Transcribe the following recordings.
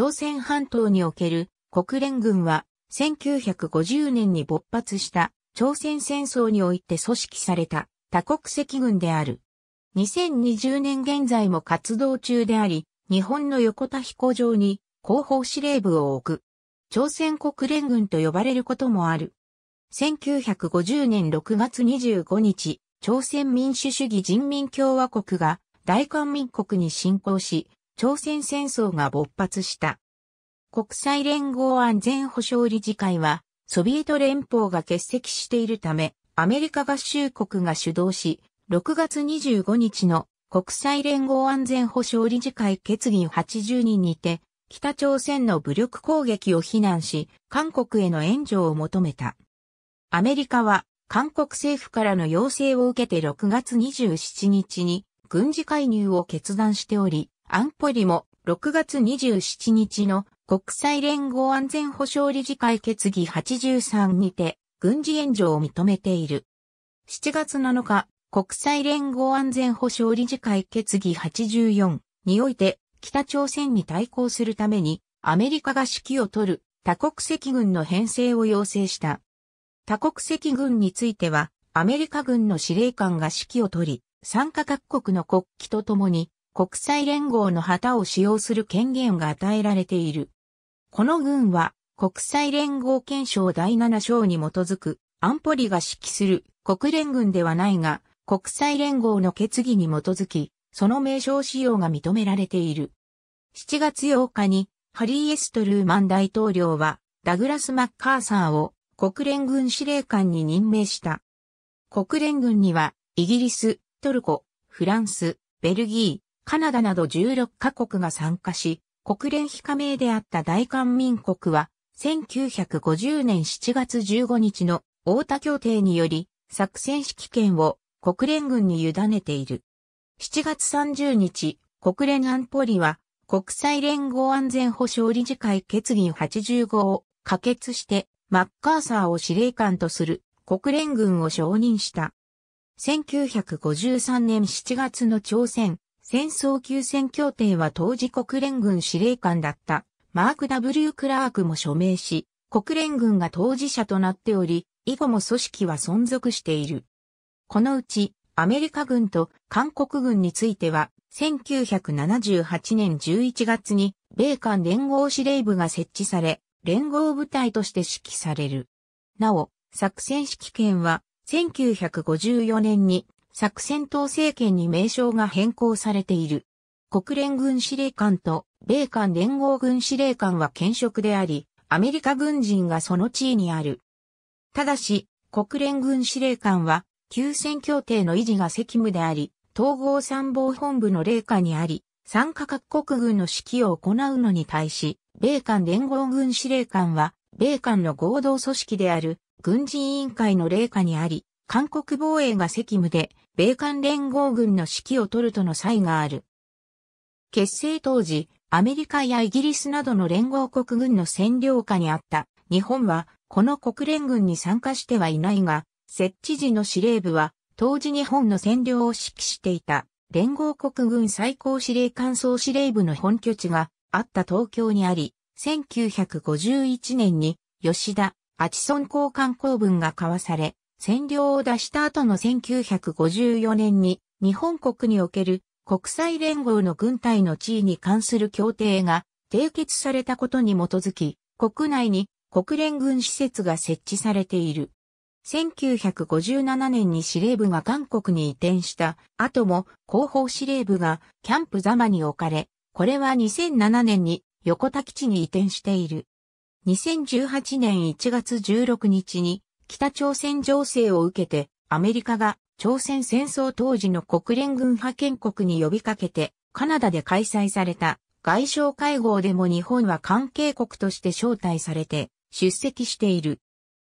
朝鮮半島における国連軍は1950年に勃発した朝鮮戦争において組織された多国籍軍である。2020年現在も活動中であり、日本の横田飛行場に広報司令部を置く。朝鮮国連軍と呼ばれることもある。1950年6月25日、朝鮮民主主義人民共和国が大韓民国に侵攻し、朝鮮戦争が勃発した。国際連合安全保障理事会は、ソビエト連邦が欠席しているため、アメリカ合衆国が主導し、6月25日の国際連合安全保障理事会決議80人にて、北朝鮮の武力攻撃を非難し、韓国への援助を求めた。アメリカは、韓国政府からの要請を受けて6月27日に軍事介入を決断しており、安保理も6月27日の国際連合安全保障理事会決議83にて軍事援助を認めている。7月7日、国際連合安全保障理事会決議84において北朝鮮に対抗するためにアメリカが指揮を取る多国籍軍の編成を要請した。多国籍軍についてはアメリカ軍の司令官が指揮を取り、参加各国の国旗とともに国際連合の旗を使用する権限が与えられている。この軍は国際連合憲章第7章に基づく安保理が指揮する国連軍ではないが国際連合の決議に基づきその名称使用が認められている。7月8日にハリー・エストルーマン大統領はダグラス・マッカーサーを国連軍司令官に任命した。国連軍にはイギリス、トルコ、フランス、ベルギー、カナダなど16カ国が参加し、国連非加盟であった大韓民国は、1950年7月15日の大田協定により、作戦指揮権を国連軍に委ねている。7月30日、国連安保理は、国際連合安全保障理事会決議85を可決して、マッカーサーを司令官とする国連軍を承認した。1953年7月の朝鮮戦争休戦協定は当時国連軍司令官だったマーク W. クラークも署名し、国連軍が当事者となっており、以後も組織は存続している。このうち、アメリカ軍と韓国軍については、1978年11月に、米韓連合司令部が設置され、連合部隊として指揮される。なお、作戦指揮権は、1954年に作戦統制権に名称が変更されている。国連軍司令官と米韓連合軍司令官は兼職であり、アメリカ軍人がその地位にある。ただし、国連軍司令官は、休戦協定の維持が責務であり、統合参謀本部の霊下にあり、参加各国軍の指揮を行うのに対し、米韓連合軍司令官は、米韓の合同組織である軍事委員会の霊下にあり、韓国防衛が責務で、米韓連合軍の指揮を取るとの際がある。結成当時、アメリカやイギリスなどの連合国軍の占領下にあった日本は、この国連軍に参加してはいないが、設置時の司令部は、当時日本の占領を指揮していた、連合国軍最高司令官総司令部の本拠地があった東京にあり、1951年に吉田、アチソン交換公文が交わされ、占領を出した後の1954年に日本国における国際連合の軍隊の地位に関する協定が締結されたことに基づき、国内に国連軍施設が設置されている。1957年に司令部が韓国に移転した後も広報司令部がキャンプザマに置かれ、これは2007年に横田基地に移転している。2018年1月16日に北朝鮮情勢を受けて、アメリカが朝鮮戦争当時の国連軍派遣国に呼びかけて、カナダで開催された外相会合でも日本は関係国として招待されて出席している。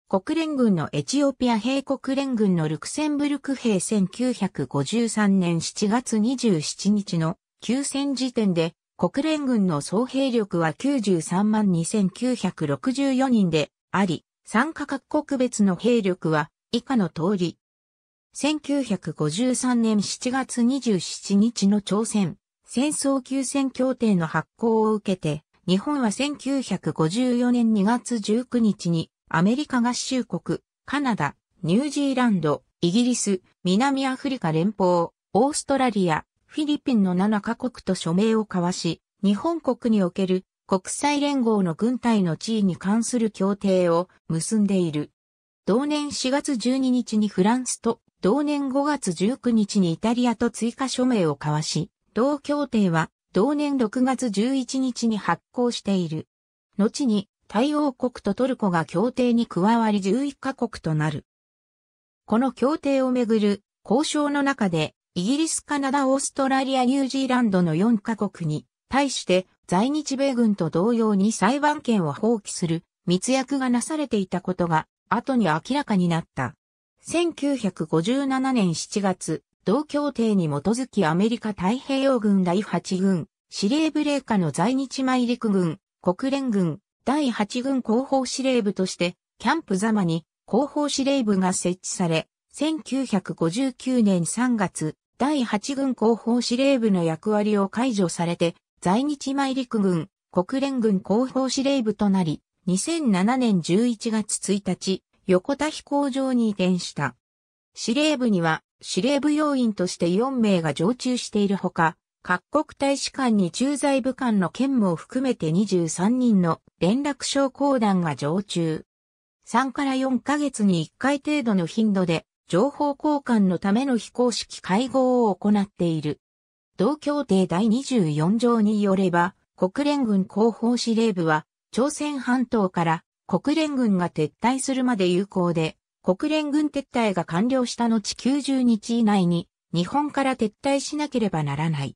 国連軍のエチオピア兵国連軍のルクセンブルク兵1953年7月27日の休戦時点で国連軍の総兵力は93万2964人であり、参加各国別の兵力は以下の通り。1953年7月27日の朝鮮戦争休戦協定の発行を受けて、日本は1954年2月19日にアメリカ合衆国、カナダ、ニュージーランド、イギリス、南アフリカ連邦、オーストラリア、フィリピンの7カ国と署名を交わし、日本国における国際連合の軍隊の地位に関する協定を結んでいる。同年4月12日にフランスと同年5月19日にイタリアと追加署名を交わし、同協定は同年6月11日に発行している。後に対応国とトルコが協定に加わり11カ国となる。この協定をめぐる交渉の中でイギリス、カナダ、オーストラリア、ニュージーランドの4カ国に対して在日米軍と同様に裁判権を放棄する密約がなされていたことが後に明らかになった。1957年7月、同協定に基づきアメリカ太平洋軍第8軍、司令部令下の在日米陸軍、国連軍、第8軍広報司令部として、キャンプザマに広報司令部が設置され、1959年3月、第8軍広報司令部の役割を解除されて、在日米陸軍、国連軍広報司令部となり、2007年11月1日、横田飛行場に移転した。司令部には、司令部要員として4名が常駐しているほか、各国大使館に駐在部官の兼務を含めて23人の連絡症校団が常駐。3から4ヶ月に1回程度の頻度で、情報交換のための非公式会合を行っている。同協定第24条によれば、国連軍広報司令部は、朝鮮半島から国連軍が撤退するまで有効で、国連軍撤退が完了した後90日以内に、日本から撤退しなければならない。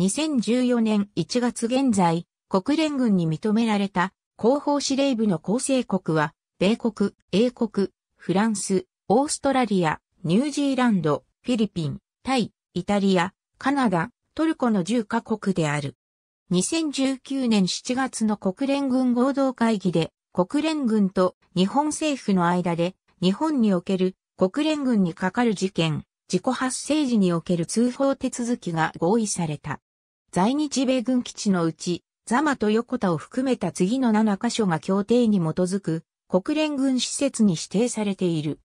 2014年1月現在、国連軍に認められた広報司令部の構成国は、米国、英国、フランス、オーストラリア、ニュージーランド、フィリピン、タイ、イタリア、カナダ、トルコの10カ国である。2019年7月の国連軍合同会議で、国連軍と日本政府の間で、日本における国連軍にかかる事件、自己発生時における通報手続きが合意された。在日米軍基地のうち、ザマと横田を含めた次の7カ所が協定に基づく国連軍施設に指定されている。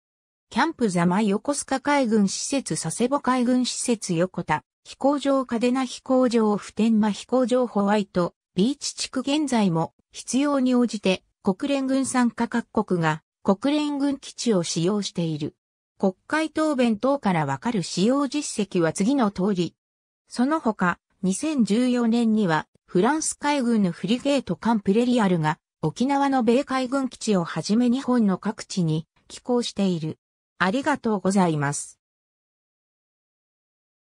キャンプザマ横須賀海軍施設佐世保海軍施設横田、飛行場カデナ飛行場普天間飛行場ホワイト、ビーチ地区現在も必要に応じて国連軍参加各国が国連軍基地を使用している。国会答弁等からわかる使用実績は次の通り。その他、2014年にはフランス海軍のフリゲート艦プレリアルが沖縄の米海軍基地をはじめ日本の各地に寄港している。ありがとうございます。